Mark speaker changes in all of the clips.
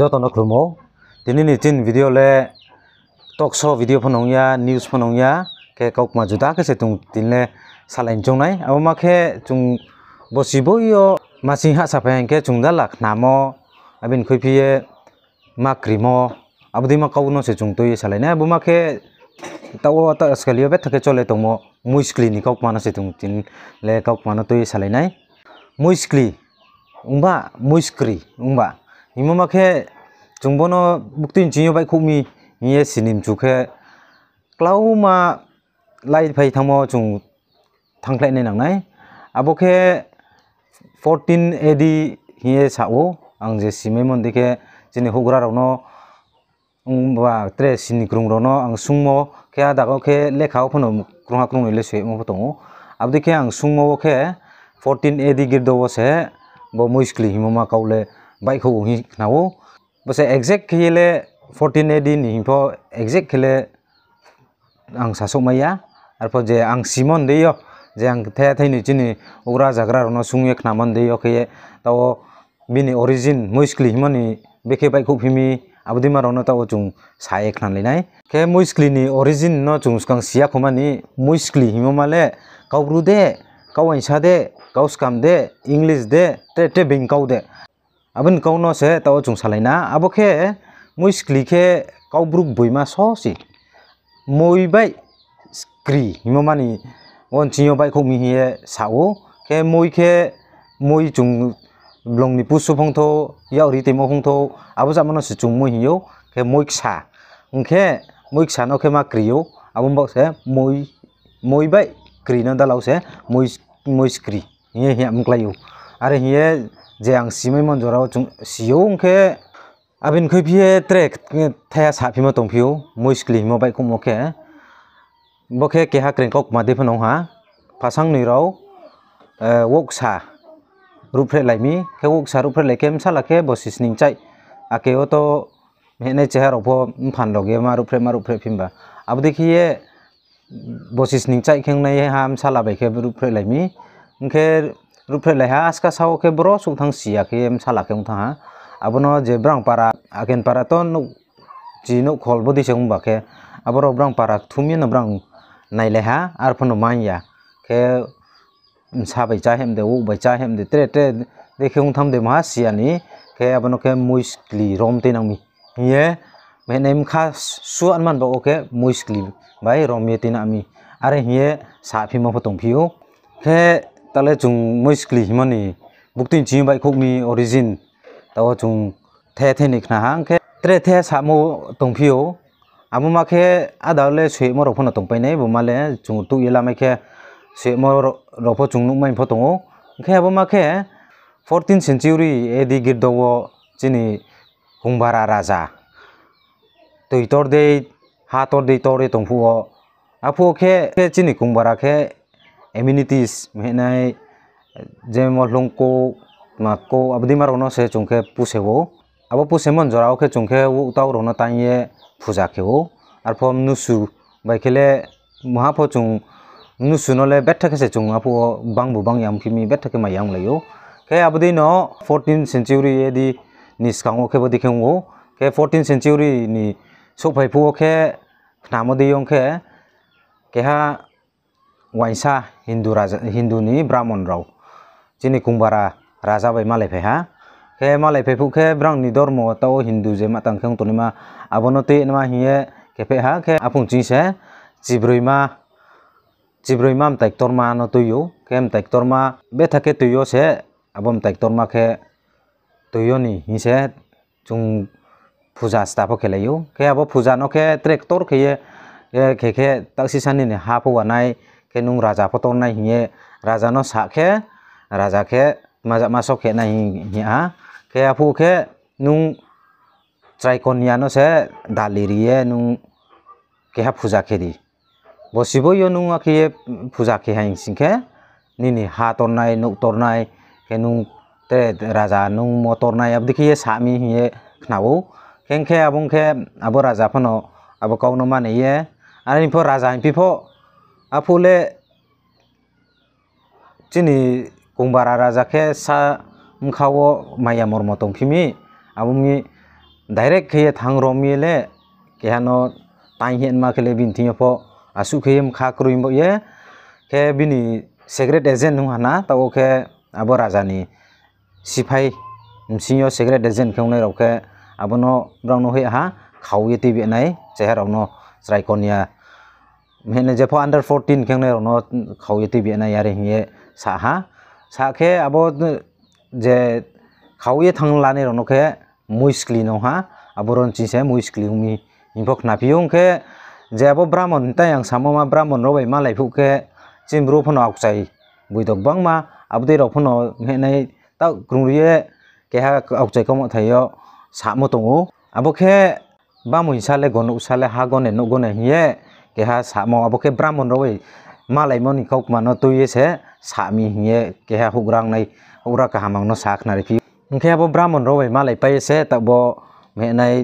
Speaker 1: যতন খুলমো তিনি নিচিন ভিডিও লে টক শো ভিডিও ফনংয়া নিউজ ফনংয়া কে কৌকমা জুদা কেসে তুম তিনলে সালাইন চৌনাই আবো মাখে চুং বসিব ইয় মাসিং হা সাফাইকে চুংদা লাখ নামো আবিন খুঁইফিয়ে মা ক্রিমো আবদি মা কাউনো সে চুং তুই সালাইনে আবো মাখে তাও আজকালিও বে থাকে চলে তমো মুইস্কলি নি কৌকমানো সে তুম তিনলে কৌকমানো তুই সালাইনাই মুইস্কলি উমবা মুইস্ক্রি উমবা 이모 막해 중번호 묵든 진요 바이 코미 이에 스님 주케 클라우마 라이 바이 탕모 중 탕클레네 낭나이 아보케 14 AD 이에 사오 앙제 시메몬 데케 제니 호그라로노 웅바 트레 신니 그롱로노 앙 숭모 케아다고 케 레카오 포노 그롱하 그롱 일레 쉐 모포토 아브디케 앙 숭모 케14 AD 길도워세 뭐 무이스클리 히모마 카울레 bike ho hi nao bose exact khile 14 ad ni pho exact khile ang sasokmaya ar pho je ang simon deyo je ang thaya thaini chini ugra jagra rono sungye khnamon deyo khe tao bini origin muskli himani bekhe bike ho phimi abdi ma rono tao chung sae khnan linai ke muskli ni origin no chung skang sia khomani muskli himomale kaubru de kawain sa de kaus kam de english de te te bingkau de abin kauno se tao chung salaina aboke moi skli ke kaubruk boima so si moi bai skri himo mani on chiyo bai khong mi hie sao ke moi ke moi chung long ni pusu phong tho yau ri temo phong tho abo jamano se chung moi hiyo ke moi ksa unke moi ksa no ke ma kriyo abo bok se moi moi bai kri no dalau se moi moi skri hie hie mklayo are hie जे आं सिमै मनजराव जों सियौ ओंखे आबिन खैफिये track थाया साफिमा दंफियो मुस्किलि हिमो bike मखे बखे केहा क्रेंकौ मादैफोनावहा फासां नैराव वकसा रुफ्रे लाइमि खे वकसा रुफ्रे लाइखेम सालाखे बसिसनिं चाय आकेयो तो मैंने चेहर Oppo फान लगे मा रुफ्रे मा रुफ्रे फिम्बा अब देखिए बसिसनिं चाय खेंनाय हाम सालाबाइखे रुफ्रे लाइमि ओंखे rupe leha aska sao ke bro suk thang sia ke em sala ke thang abono je brang para agen para to nu ji nu khol bodi sung ba ke aboro brang para thumi na brang nai leha ar phano manya ke sa bai cha hem de u bai cha hem de tre tre dekhe un tham de ma sia ni ke abono ke muiskli rom te nang mi ye मेनेम खा सुअन मान बो के मुइस्कली भाई रोमियतिन आमी अरे हिए साफी मफो तोंफियो के tale chung moiskli himani buktin chi bai khokmi origin tawa chung the the ni khna hang khe tre the samu tongphio amu ma khe adawle sui mo rophona tongpai nei bumale chung tu yela mai khe sui mo ropho chung nu mai photongo khe abu ma khe 14th century edi girdowo chini hungbara raja toitor d e hator d e tore d tongphuo apu khe chini kungbara khe amenities m e n a i jem o long ko ma ko abdi mar ono se chungke p u s e w o abo pusemon jorao ke chungke wo utau rono tanye puja keo w ar p o m nusu bai khele m a h a p o chung nusu nole bethake se chung apo bang bu bang yam kimi bethake ma yam l e y o ke abdi no 14th century e di niskango ke bodi kengo ke 14th century ni s o phai phu ke namodi yong ke keha वाइसा Hindu राजा हिन्दूनि ब्राह्मण राव जेने कुंबारा राजा bye मालायफाय हा खे मालायफाय फुखे ब्रांनि धर्म ताव हिन्दू जे मा तंखे तोनि मा आबनते नमा हिये खेफे हा खे आपुं चिसे जिब्रै मा जिब्रै मा ट्रैक्टर तुयो केम ट्रैक्टर मा बे थके तुयो से अबम ट्रैक्टर खे तुयो नि हिसे चुं फुजा स्टाफ खेलायो खे अब फुजा न खे ट्रैक्टर खेये खेखे तक्सी सानि हा पवानाय के नुंग राजा पतोर ना हिए राजा नो साखे राजा के मजा मासो के ना हिया के अपू के नुंग ट्राइकोनिया नो से दाली रिए नुंग के हा पूजा के दी बसिबो यो आ के पूजा के हाइन सिंखे निनि हा तोरनाय नु तोरनाय के नुंग ते राजा नुंग मो तोरनाय अब देखिए सामी हिए खनावो खेंखे अबुंखे अब राजा फनो अब कौनो माने ये आरो निफो राजा हिफिफो आफुले chini kungbara raja khe sa mkhao maya mormo tongphimi abongi direct kheye thang romi le kehano tai hen ma khele bin thiyo pho asu kheye mkha kruim bo ye khe bini secret agent hu hana ta o khe abo raja ni sipai msinyo secret agent khongnai rok khe abono brangno he ha khawi tibi nai chehra no straikonia मेन जेफो under fourteen खेने रनो खाउयती बेना यारे हिए साहा साखे अब जे खाउये थंगलाने रनो के मुइस्कली no हा अब रन चिसे मुइस्कली उमी इंफोक नापियों के जे अब ब्राह्मण ता यांग साममा ब्राह्मण रोबाय मालाय फुके चिमरो फनो आउचाई बुइदक बांगमा अब दे रफनो मेनै ता ग्रुरिये केहा आउचाई कम थायो सामो तंगो अब के बामुइसाले गनुसाले हा गने नो गने हिए keha samo abo ke brahmon roi malaimon kok mano tuye se sami hinge keha hugrang nai ura kahamang no sakna repi ngke abo brahmon roi malai pai se tabo me nai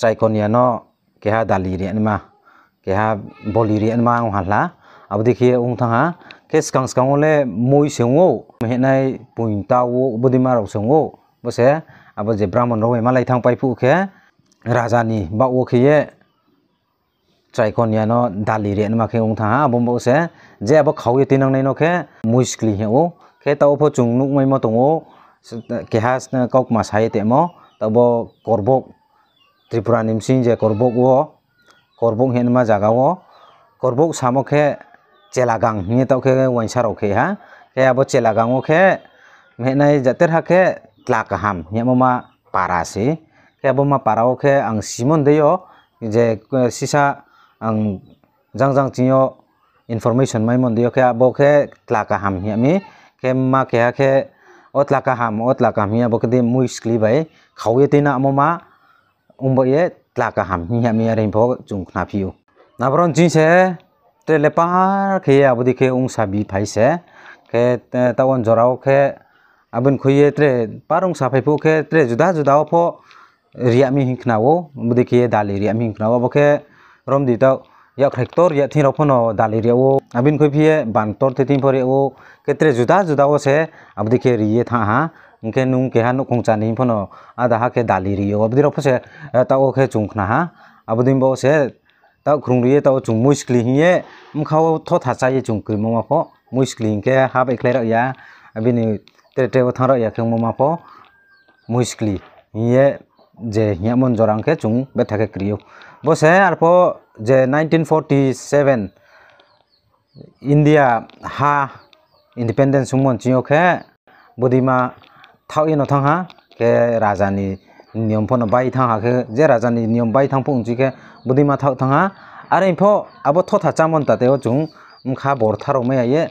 Speaker 1: saikonia no keha daliri anima keha boliri anima nghala abo dikhi ung thanga ke skang skang ole moi sengo me nai puinta wo bodima rok sengo bose abo je brahmon roi malai thang pai phu ke rajani ba wo khiye traikon yano dali re ma khe ung tha bombo se je abo khawi tinang nei no khe muiskli he o khe ta opho chung nuk mai ma tongo kehas na kok ma sai te mo tabo korbok tripura nimsin je korbok o korbok hen ma jaga o korbok samo khe chelagang ni ta khe wansar khe ha khe abo chelagang o khe mehnai jater ha khe tlak ham yamo ma para se khe abo ma parao khe ang simon deyo je sisa ang jang jang chiyo information mai mon dio khe abo khe tla ka ham hi ami khe ma khe khe o tla ka ham o tla ka ham hi abo khe mu skli bai khawe te na amo ma umbo ye tla ka ham hi ami arim pho chung khna phiu na bron jin se te le par khe abo dikhe ung sa bi phai se khe tawon jorao khe abin khuye tre parung sa phai pho khe tre juda juda pho riami hinknao देखिए दाल area में हिंकनाओ अब के rom di tau ya rektor ya thin ropono dali re o abin khoi phie ban tor te tin pore o ketre juda juda o se abdi ke riye tha ha उनके नुंग के हानु खुंचा नहीं फनो आधा हा के दाली रही अब दिरो फसे ताओ के चुंखना हा अब दिन बो से ताओ खुंग रही ताओ चुंग मुश्किल ही ये मुखाओ थो थाचा ये चुंग क्रीम मो को मुश्किल के हाफ एकलेर या अभी नि तेरे तेरे थार या के मो मापो मुश्किल ये जे हिया मन जोरांग के चुंग बैठा के क्रियो বসে আর পো যে ইন্ডিয়া হা ইন্ডিপেন্ডেন্স সুমনচিওকে বুদিমা থাকে নতুন হা কে রাজানি নিয়ম ফোন বাই থাকে যে রাজানি নিয়ম বাই থাকে বুদিমা থাকা আর এমফো আবো থা চামন তাতেও চুং মুখা বরথার মেয়ে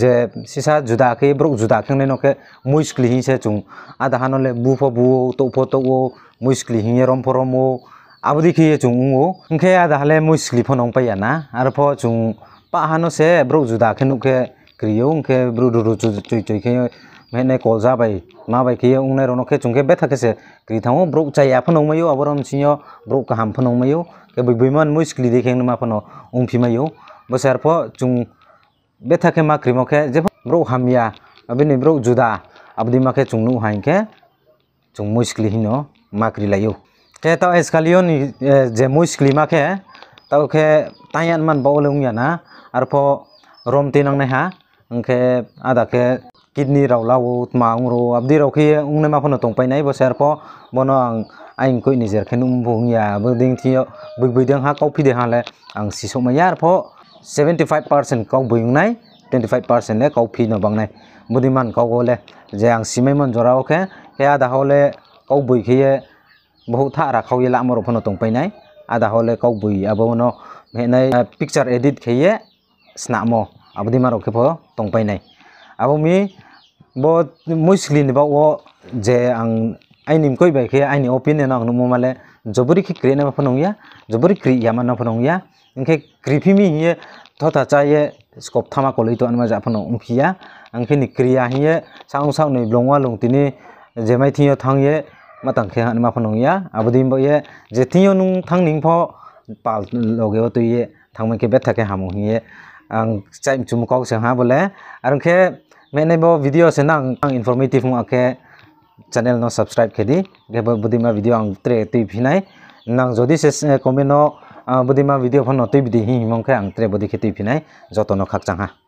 Speaker 1: যে সিসা জুদাকে ব্রুক জুদাকে নকে মুইস্কলিহিছে চুং আদাহানলে বুফো বু তৌফো তৌ মুইস্কলিহিয়ে রম্ফ রমৌ अब देखिए चुंगो उनके दाले मुई स्लिप नौ पाया ना और फो चुंग पाहानो से ब्रो जुदा के नुके क्रियो उनके ब्रो डुरु चुई चुई के मैंने कॉल जा भाई माँ भाई के चुंके बैठा कैसे क्री था ब्रो चाहिए आप नौ मयो अब रोम सिंह ब्रो कहाँ फो नौ मयो के बिमन मुई स्कली देखे नुमा फनो उम्फी मयो बस यार फो चुंग बैठा के माँ क्रीमो के जब ब्रो हमिया अभी ब्रो जुदा अब दिमा के चुंगनू हाई के चुंग मुई स्कली हिनो माँ क्री khe tao escalion ni je muis klima khe tao khe tayan man bo leung ya na ar pho rom tinang ne ha angke ada khe kidney rau la u ma ung ro abdi rau khe ung ne ma phono tong pai nai bo ser pho bono ang ain koi ni jer khen um bung ya bo ding thi bu bu ding ha kau phi de ha le ang si so ma yar pho 75% kau buing nai 25% le kau phi no bang nai budi man kau go le je ang simai man jora o khe khe ada ho le kau bui khe বহুত থা ৰাখাও ইলা আমাৰ ওফানত টংপাই নাই আদা হ'লে কওক বহি আবন হেনাই picture edit খেয়ে স্নাম আপুনি মাৰ অক্ষেপ টংপাই নাই আমি বহুত মই চিলিনিবা যে আং আইনিম কৈ বাই খেয়ে আইনি অপিনিয়ন আং নুমালে জবৰি খি ক্ৰিয়ে নাপা নহয় জবৰি ক্ৰি ইয়ামা নাপা নহয় এনেকৈ ক্ৰিফিমি হিয়ে থা চাইয়ে স্কপ থামা কলৈটো আনমা যাফন উফিয়া এনেকৈ নিক্ৰিয়া হিয়ে চাওঁ চাওঁ নৈ লঙা লংটিনি জেমাই থিয় থাঙিয়ে मतंखे हन माफनों या अब दिन ये जेतियो नुंग पाल लगे तो ये थंग के बेथ के हम ये ang chaim chumukok se ha मैंने वो वीडियो से ना आं इन्फॉर्मेटिव हूँ आके चैनल नो सब्सक्राइब खेदी गे बुद्धि मा आं त्रे तुई फिनाय नां जदि से कमेनो बुद्धि मा वीडियो फन तुई बिदि हिमंखे आं त्रे बुद्धि खे तुई फिनाय जतनो खाक चाहा